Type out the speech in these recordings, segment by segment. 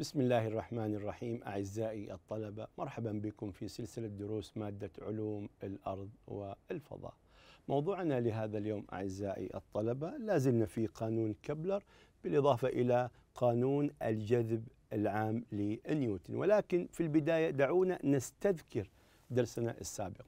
بسم الله الرحمن الرحيم أعزائي الطلبة مرحبا بكم في سلسلة دروس مادة علوم الأرض والفضاء موضوعنا لهذا اليوم أعزائي الطلبة لازلنا في قانون كبلر بالإضافة إلى قانون الجذب العام لنيوتن ولكن في البداية دعونا نستذكر درسنا السابق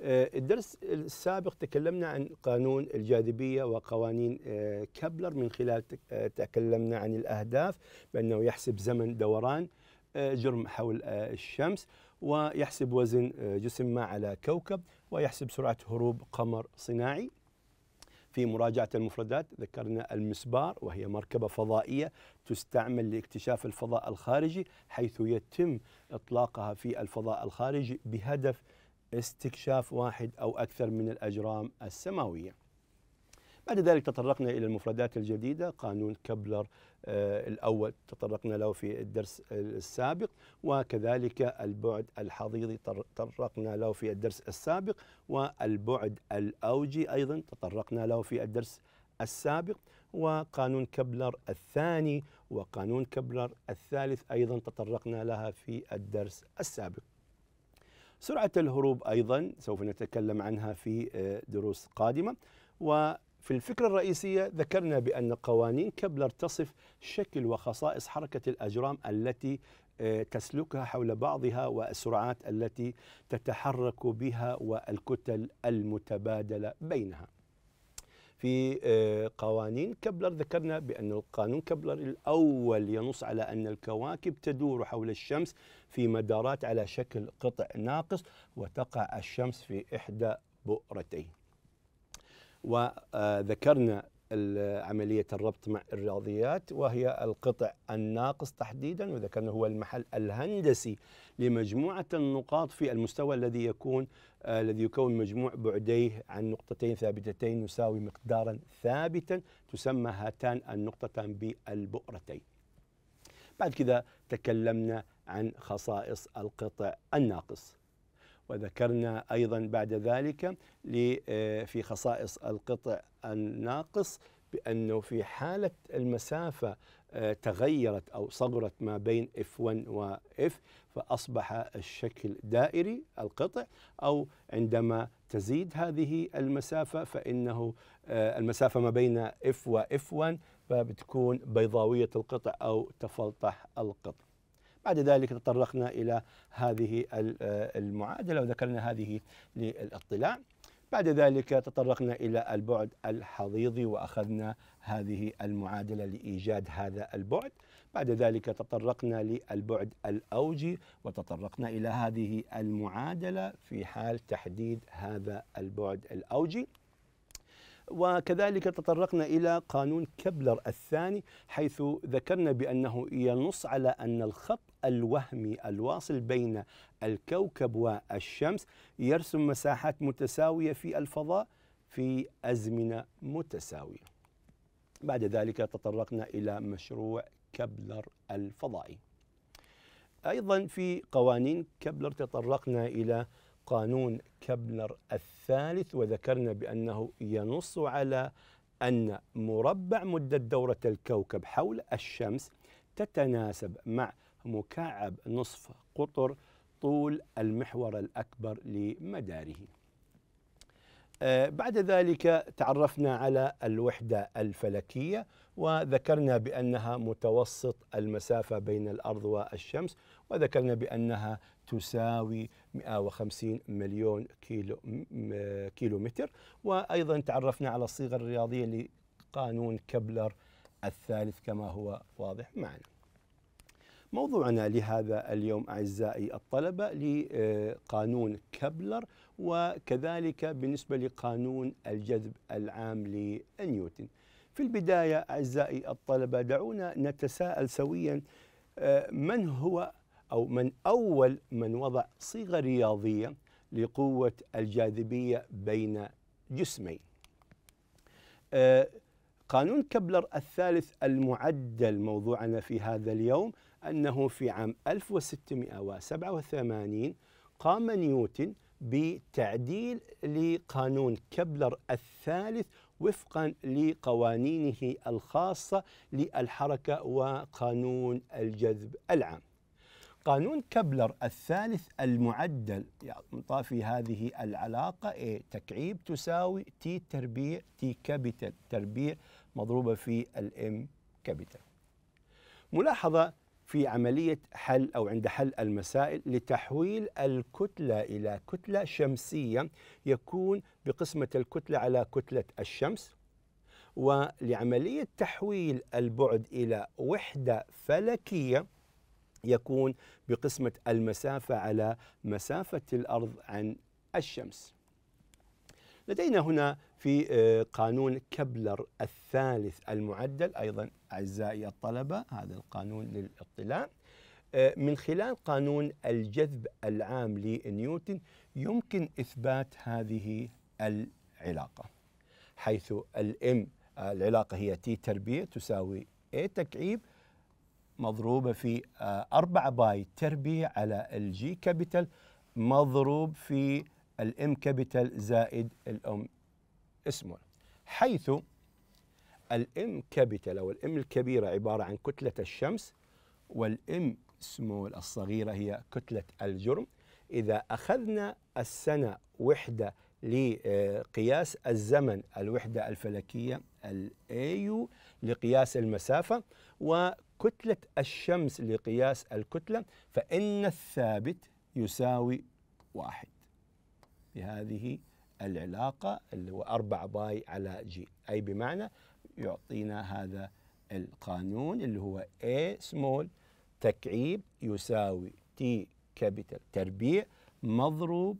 آه، الدرس السابق تكلمنا عن قانون الجاذبية وقوانين آه، كبلر من خلال آه، تكلمنا عن الأهداف بأنه يحسب زمن دوران جرم حول الشمس ويحسب وزن جسم ما على كوكب ويحسب سرعة هروب قمر صناعي في مراجعة المفردات ذكرنا المسبار وهي مركبة فضائية تستعمل لاكتشاف الفضاء الخارجي حيث يتم إطلاقها في الفضاء الخارجي بهدف استكشاف واحد أو أكثر من الأجرام السماوية بعد ذلك تطرقنا إلى المفردات الجديدة قانون كبلر آه، الأول تطرقنا له في الدرس السابق وكذلك البعد الحضيضي تطرقنا له في الدرس السابق والبعد الأوجي أيضا تطرقنا له في الدرس السابق وقانون كبلر الثاني وقانون كبلر الثالث أيضا تطرقنا لها في الدرس السابق سرعة الهروب أيضا سوف نتكلم عنها في آه، دروس قادمة وفي الفكرة الرئيسية ذكرنا بأن قوانين كبلر تصف شكل وخصائص حركة الأجرام التي آه، تسلكها حول بعضها والسرعات التي تتحرك بها والكتل المتبادلة بينها في آه، قوانين كبلر ذكرنا بأن القانون كبلر الأول ينص على أن الكواكب تدور حول الشمس في مدارات على شكل قطع ناقص وتقع الشمس في إحدى بؤرتين وذكرنا عملية الربط مع الرياضيات وهي القطع الناقص تحديدا وذكرنا هو المحل الهندسي لمجموعة النقاط في المستوى الذي يكون آه، الذي يكون مجموع بعديه عن نقطتين ثابتتين يساوي مقدارا ثابتا تسمى هاتان النقطتان بالبؤرتين بعد كذا تكلمنا عن خصائص القطع الناقص وذكرنا أيضا بعد ذلك آه، في خصائص القطع الناقص بأنه في حالة المسافة آه، تغيرت أو صغرت ما بين F1 و F فأصبح الشكل دائري القطع أو عندما تزيد هذه المسافة فإنه آه، المسافة ما بين F و F1 فبتكون بيضاوية القطع أو تفلطح القطع بعد ذلك تطرقنا إلى هذه آه، المعادلة وذكرنا هذه للاطلاع بعد ذلك تطرقنا إلى البعد الحضيضي وأخذنا هذه المعادلة لإيجاد هذا البعد بعد ذلك تطرقنا للبعد الأوجي وتطرقنا إلى هذه المعادلة في حال تحديد هذا البعد الأوجي وكذلك تطرقنا إلى قانون كبلر الثاني حيث ذكرنا بأنه ينص على أن الخط الوهمي الواصل بين الكوكب والشمس يرسم مساحات متساوية في الفضاء في أزمنة متساوية بعد ذلك تطرقنا إلى مشروع كبلر الفضائي أيضا في قوانين كبلر تطرقنا إلى قانون كبلر الثالث وذكرنا بأنه ينص على أن مربع مدة دورة الكوكب حول الشمس تتناسب مع مكعب نصف قطر طول المحور الأكبر لمداره آه، بعد ذلك تعرفنا على الوحدة الفلكية وذكرنا بأنها متوسط المسافة بين الأرض والشمس وذكرنا بأنها تساوي 150 مليون كيلو كيلو متر وايضا تعرفنا على الصيغه الرياضيه لقانون كبلر الثالث كما هو واضح معنا. موضوعنا لهذا اليوم اعزائي الطلبه لقانون كبلر وكذلك بالنسبه لقانون الجذب العام لنيوتن. في البدايه اعزائي الطلبه دعونا نتساءل سويا آه، من هو أو من أول من وضع صيغة رياضية لقوة الجاذبية بين جسمين آه، قانون كبلر الثالث المعدل موضوعنا في هذا اليوم أنه في عام 1687 قام نيوتن بتعديل لقانون كبلر الثالث وفقا لقوانينه الخاصة للحركة وقانون الجذب العام قانون كبلر الثالث المعدل يعطى في هذه العلاقة إيه تكعيب تساوي تي تربيع تي كابيتال تربيع مضروبة في الام كابيتال ملاحظة في عملية حل أو عند حل المسائل لتحويل الكتلة إلى كتلة شمسية يكون بقسمة الكتلة على كتلة الشمس ولعملية تحويل البعد إلى وحدة فلكية يكون بقسمة المسافة على مسافة الأرض عن الشمس لدينا هنا في آه، قانون كبلر الثالث المعدل أيضا أعزائي الطلبة هذا القانون للاطلاع آه، من خلال قانون الجذب العام لنيوتن يمكن إثبات هذه العلاقة حيث الام آه، العلاقة هي تي تربية تساوي A تكعيب مضروبة في 4 آه، باي تربيع على الجي كابيتال مضروب في الام كابيتال زائد الام اسمول حيث الام كابيتال او الام الكبيرة عبارة عن كتلة الشمس والام سمول الصغيرة هي كتلة الجرم إذا أخذنا السنة وحدة لقياس الزمن الوحدة الفلكية الأيو لقياس المسافة و كتلة الشمس لقياس الكتلة فإن الثابت يساوي واحد بهذه العلاقة اللي هو 4 باي على جي أي بمعنى يعطينا هذا القانون اللي هو A سمول تكعيب يساوي T كابيتال تربيع مضروب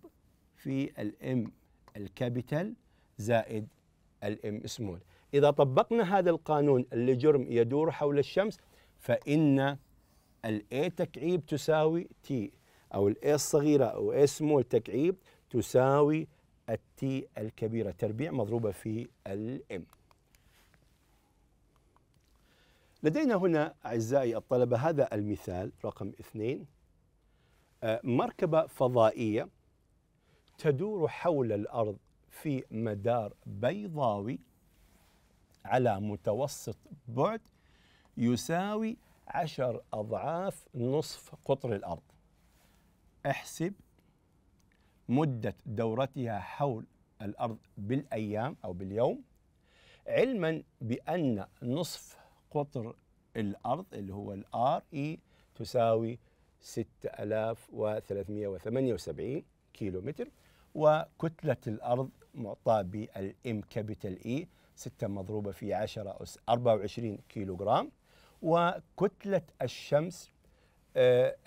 في الام الكابيتال زائد الام سمول إذا طبقنا هذا القانون اللي جرم يدور حول الشمس فإن الاي تكعيب تساوي تي أو الاي الصغيرة أو اي سمول تكعيب تساوي التي الكبيرة تربيع مضروبة في الام لدينا هنا أعزائي الطلبة هذا المثال رقم اثنين آه، مركبة فضائية تدور حول الأرض في مدار بيضاوي على متوسط بعد يساوي عشر أضعاف نصف قطر الأرض احسب مدة دورتها حول الأرض بالأيام أو باليوم علما بأن نصف قطر الأرض اللي هو الار اي e تساوي 6378 كيلو متر وكتلة الأرض معطاة بالإم كابيتال إي 6 مضروبة في 10 أو 24 كيلو جرام وكتلة الشمس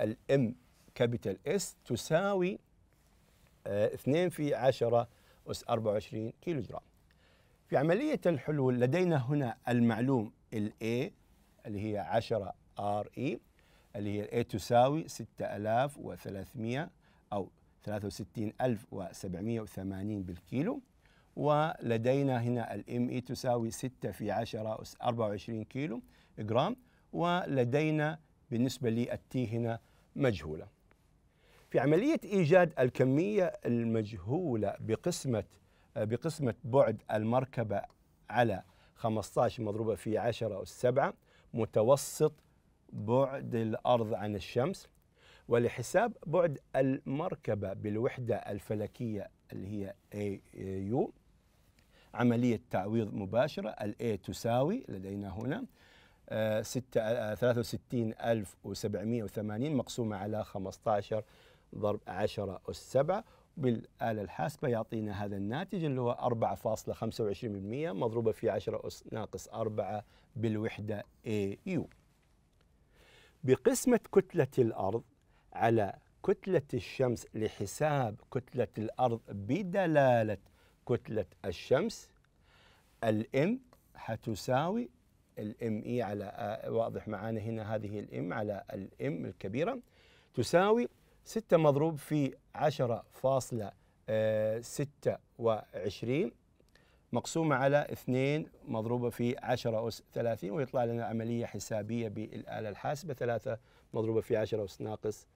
الام آه، كابيتال آه، اس تساوي 2 في 10 أس 24 كيلو جرام في عملية الحلول لدينا هنا المعلوم ال A اللي هي 10 ار اي اللي هي ال A تساوي 6300 أو 63780 بالكيلو ولدينا هنا ال اي e تساوي 6 في 10 أس 24 كيلو جرام ولدينا بالنسبة للتي هنا مجهولة في عملية إيجاد الكمية المجهولة بقسمة بقسمة بعد المركبة على 15 مضروبة في 10 أو 7 متوسط بعد الأرض عن الشمس ولحساب بعد المركبة بالوحدة الفلكية اللي هي AU عملية تعويض مباشرة ال A تساوي لدينا هنا 63780 آه، مقسومة على 15 ضرب 10 أس 7 بالآلة الحاسبة يعطينا هذا الناتج اللي هو 4.25% مضروبة في 10 أس ناقص 4 بالوحدة AU بقسمة كتلة الأرض على كتلة الشمس لحساب كتلة الأرض بدلالة كتلة الشمس الام حتساوي الام اي على واضح معانا هنا هذه الام على الام الكبيره تساوي 6 مضروب في 10.26 آه، مقسومة على 2 مضروبة في 10 أس 30 ويطلع لنا عملية حسابية بالآلة الحاسبة 3 مضروبة في 10 أس ناقص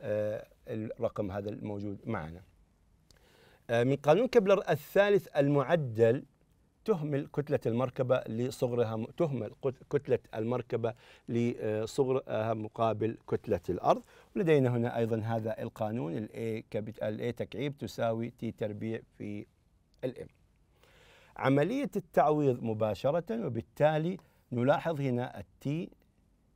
آه، الرقم هذا الموجود معنا آه، من قانون كبلر الثالث المعدل تهمل كتلة المركبة لصغرها تهمل كتلة المركبة لصغرها مقابل كتلة الأرض ولدينا هنا أيضا هذا القانون الـ A تكعيب تساوي T تربيع في الام عملية التعويض مباشرة وبالتالي نلاحظ هنا التي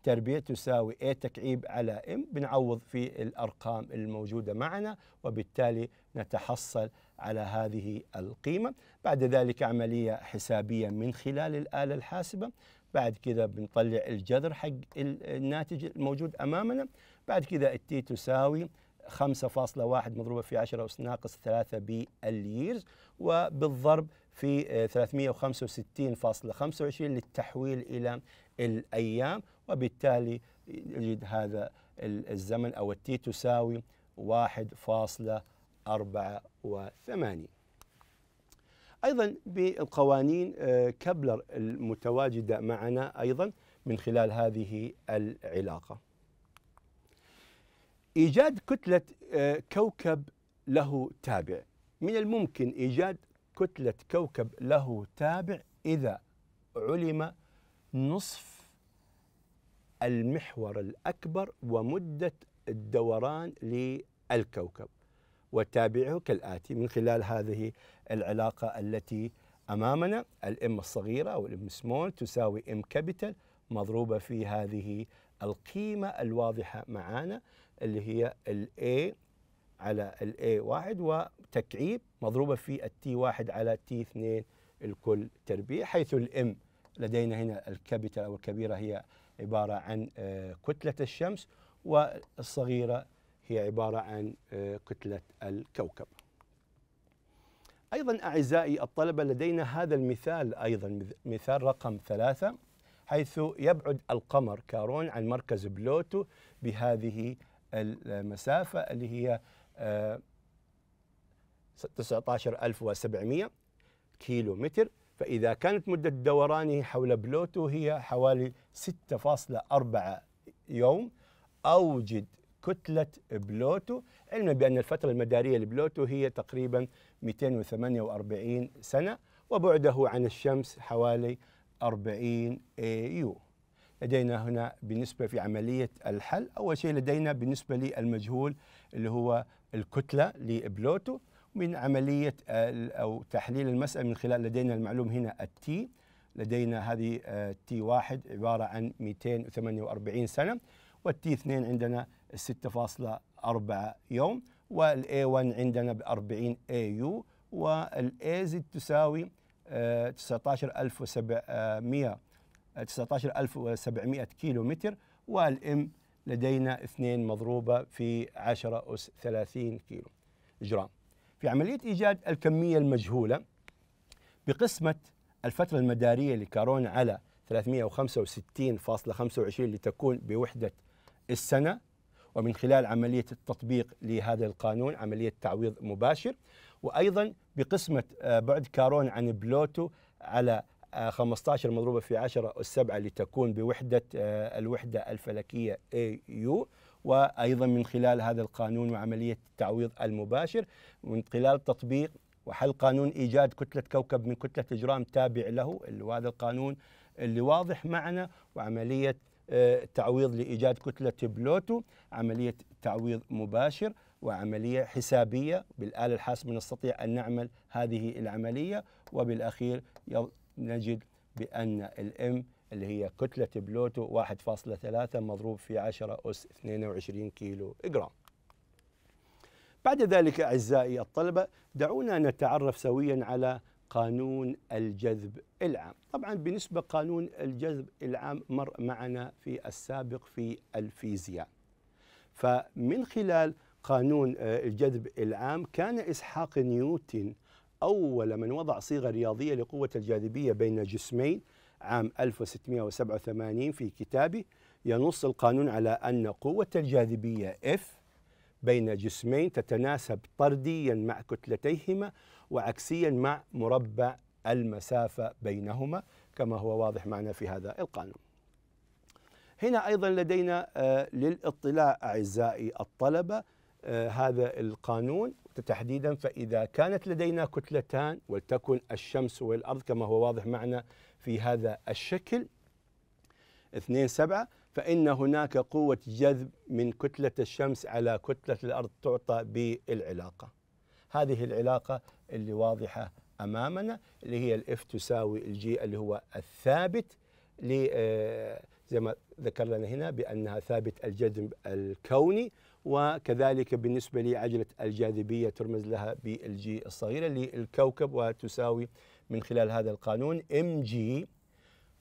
تربيع تساوي A تكعيب على ام بنعوض في الأرقام الموجودة معنا وبالتالي نتحصل على هذه القيمة بعد ذلك عملية حسابية من خلال الآلة الحاسبة بعد كذا بنطلع الجذر حق الناتج الموجود أمامنا بعد كذا التي تساوي 5.1 مضروبة في 10 أس ناقص 3 بالييرز وبالضرب في 365.25 للتحويل إلى الأيام وبالتالي نجد هذا الزمن أو التي تساوي 1.1 1984 أيضا بالقوانين آه، كبلر المتواجدة معنا أيضا من خلال هذه العلاقة إيجاد كتلة آه، كوكب له تابع من الممكن إيجاد كتلة كوكب له تابع إذا علم نصف المحور الأكبر ومدة الدوران للكوكب وتابعه كالآتي من خلال هذه العلاقة التي أمامنا الإم الصغيرة أو الإم سمول تساوي إم كابيتال مضروبة في هذه القيمة الواضحة معانا اللي هي الأي A على الأي A1 وتكعيب مضروبة في التي T1 على T2 الكل تربيع حيث الإم لدينا هنا الكابيتال أو الكبيرة هي عبارة عن آه، كتلة الشمس والصغيرة هي عبارة عن كتلة آه، الكوكب أيضا أعزائي الطلبة لدينا هذا المثال أيضا مثال رقم ثلاثة حيث يبعد القمر كارون عن مركز بلوتو بهذه المسافة اللي هي 19700 كيلو متر فإذا كانت مدة دورانه حول بلوتو هي حوالي 6.4 يوم أوجد كتلة بلوتو علما بأن الفترة المدارية لبلوتو هي تقريبا 248 سنة وبعده عن الشمس حوالي 40 يو لدينا هنا بالنسبة في عملية الحل أول شيء لدينا بالنسبة للمجهول اللي هو الكتلة لبلوتو من عملية أو تحليل المسألة من خلال لدينا المعلوم هنا التي لدينا هذه آه، تي واحد عبارة عن 248 سنة والتي اثنين عندنا 6.4 يوم والA1 عندنا ب 40 AU والاي زد تساوي 19700 19700 كيلو متر والام لدينا 2 مضروبة في 10 أس 30 كيلو جرام في عملية إيجاد الكمية المجهولة بقسمة الفترة المدارية لكارون على 365.25 لتكون بوحدة السنة ومن خلال عملية التطبيق لهذا القانون عملية تعويض مباشر وأيضا بقسمة آه، بعد كارون عن بلوتو على 15 آه، مضروبة في 10 السبعة لتكون بوحدة آه، الوحدة الفلكية AU وأيضا من خلال هذا القانون وعملية التعويض المباشر من خلال تطبيق وحل قانون إيجاد كتلة كوكب من كتلة إجرام تابع له وهذا القانون اللي واضح معنا وعملية تعويض لإيجاد كتلة بلوتو عملية تعويض مباشر وعملية حسابية بالآلة الحاسبة نستطيع أن نعمل هذه العملية وبالأخير نجد بأن الام اللي هي كتلة بلوتو 1.3 مضروب في 10 أس 22 كيلو جرام بعد ذلك أعزائي الطلبة دعونا نتعرف سويا على قانون الجذب العام طبعا بالنسبة قانون الجذب العام مر معنا في السابق في الفيزياء فمن خلال قانون آه، الجذب العام كان إسحاق نيوتن أول من وضع صيغة رياضية لقوة الجاذبية بين جسمين عام 1687 في كتابه ينص القانون على أن قوة الجاذبية F بين جسمين تتناسب طرديا مع كتلتيهما وعكسيا مع مربع المسافة بينهما كما هو واضح معنا في هذا القانون هنا أيضا لدينا آه، للاطلاع أعزائي الطلبة آه، هذا القانون تحديدا فإذا كانت لدينا كتلتان ولتكن الشمس والأرض كما هو واضح معنا في هذا الشكل 2 سبعة فإن هناك قوة جذب من كتلة الشمس على كتلة الأرض تعطى بالعلاقة هذه العلاقة اللي واضحة أمامنا اللي هي الاف تساوي الجي اللي هو الثابت آه، زي ما ذكر لنا هنا بأنها ثابت الجذب الكوني وكذلك بالنسبة لعجلة الجاذبية ترمز لها بالجي الصغيرة للكوكب وتساوي من خلال هذا القانون ام جي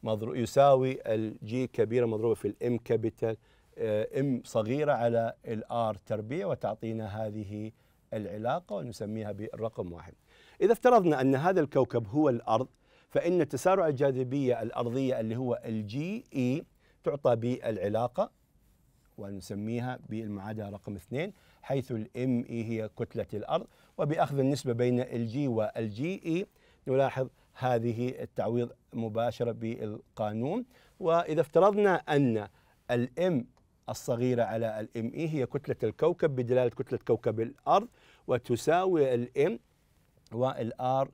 مضروب يساوي الجي كبيرة مضروبة في الام كابيتال آه، ام صغيرة على الار تربيع وتعطينا هذه العلاقة ونسميها بالرقم واحد إذا افترضنا أن هذا الكوكب هو الأرض فإن تسارع الجاذبية الأرضية اللي هو الجي إي e تعطى بالعلاقة ونسميها بالمعادلة رقم اثنين حيث الام اي e هي كتلة الأرض وبأخذ النسبة بين الجي والجي اي e نلاحظ هذه التعويض مباشرة بالقانون وإذا افترضنا أن الام الصغيرة على الام اي e هي كتلة الكوكب بدلالة كتلة كوكب الأرض وتساوي الام والار اي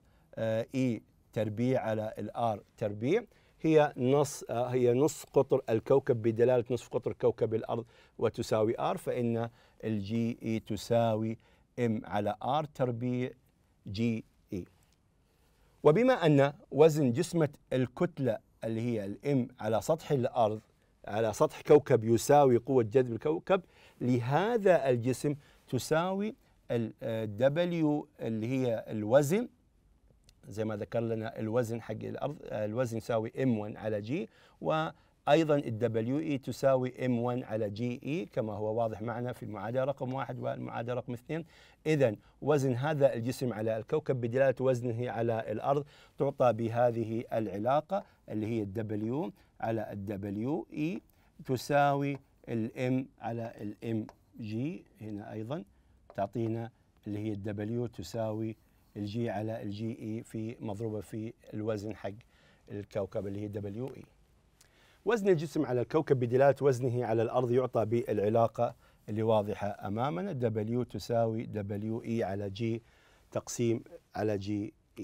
آه، e تربيع على الار تربيع هي نص آه، هي نص قطر الكوكب بدلاله نصف قطر كوكب الارض وتساوي ار فان الجي اي e تساوي ام على ار تربيع جي وبما أن وزن جسمة الكتلة اللي هي الام على سطح الأرض على سطح كوكب يساوي قوة جذب الكوكب لهذا الجسم تساوي الدبليو اللي هي الوزن زي ما ذكر لنا الوزن حق الأرض الوزن يساوي ام 1 على جي و ايضا الدبليو اي تساوي ام 1 على جي اي كما هو واضح معنا في المعادله رقم واحد والمعادله رقم اثنين اذا وزن هذا الجسم على الكوكب بدلاله وزنه على الارض تعطى بهذه العلاقه اللي هي الدبليو على الدبليو اي تساوي الام على الام جي هنا ايضا تعطينا اللي هي الدبليو تساوي الجي على الجي اي في مضروبه في الوزن حق الكوكب اللي هي دبليو اي وزن الجسم على الكوكب بدلالة وزنه على الأرض يعطى بالعلاقة اللي واضحة أمامنا W تساوي WE على G تقسيم على E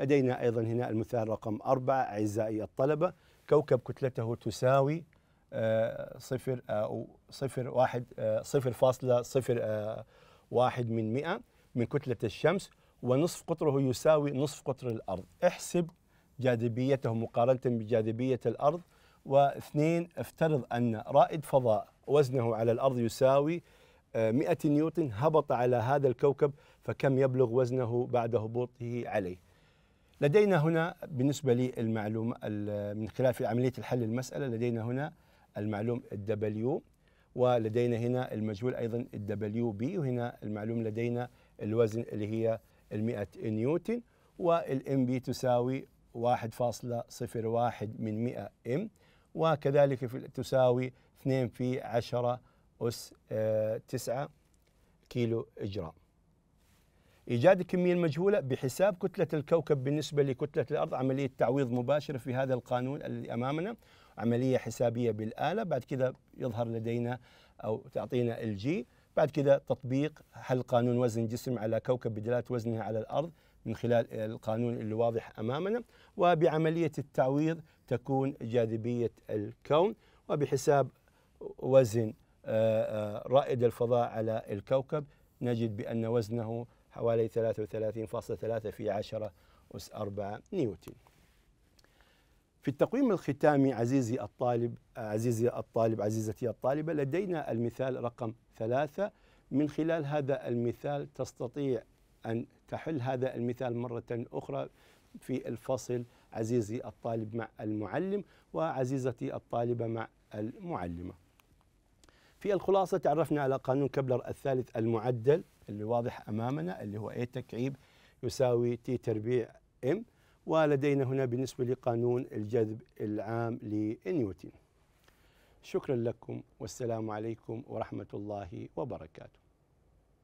لدينا أيضا هنا المثال رقم أربعة أعزائي الطلبة كوكب كتلته تساوي آه، صفر آه، أو صفر واحد آه، صفر فاصلة صفر واحد من مئة من كتلة الشمس ونصف قطره يساوي نصف قطر الأرض احسب جاذبيته مقارنة بجاذبية الأرض واثنين افترض أن رائد فضاء وزنه على الأرض يساوي 100 آه، نيوتن هبط على هذا الكوكب فكم يبلغ وزنه بعد هبوطه عليه لدينا هنا بالنسبة لي من خلال في عملية الحل المسألة لدينا هنا المعلوم الدبليو ولدينا هنا المجهول أيضا الدبليو بي وهنا المعلوم لدينا الوزن اللي هي المئة نيوتن والام بي تساوي 1.01 من 100 ام وكذلك في تساوي 2 في 10 أس 9 آه، كيلو جرام إيجاد الكمية المجهولة بحساب كتلة الكوكب بالنسبة لكتلة الأرض عملية تعويض مباشرة في هذا القانون اللي أمامنا عملية حسابية بالآلة بعد كذا يظهر لدينا أو تعطينا الجي بعد كذا تطبيق حل قانون وزن جسم على كوكب بدلالة وزنها على الأرض من خلال القانون اللي واضح امامنا وبعمليه التعويض تكون جاذبيه الكون وبحساب وزن آه، آه، رائد الفضاء على الكوكب نجد بان وزنه حوالي 33.3 في 10 أس 4 نيوتن في التقويم الختامي عزيزي الطالب عزيزي الطالب عزيزتي الطالبة لدينا المثال رقم ثلاثة من خلال هذا المثال تستطيع أن تحل هذا المثال مرة أخرى في الفصل عزيزي الطالب مع المعلم وعزيزتي الطالبة مع المعلمة في الخلاصة تعرفنا على قانون كبلر الثالث المعدل اللي واضح أمامنا اللي هو A إيه؟ تكعيب يساوي T تربيع M ولدينا هنا بالنسبة لقانون الجذب العام لنيوتن شكرا لكم والسلام عليكم ورحمة الله وبركاته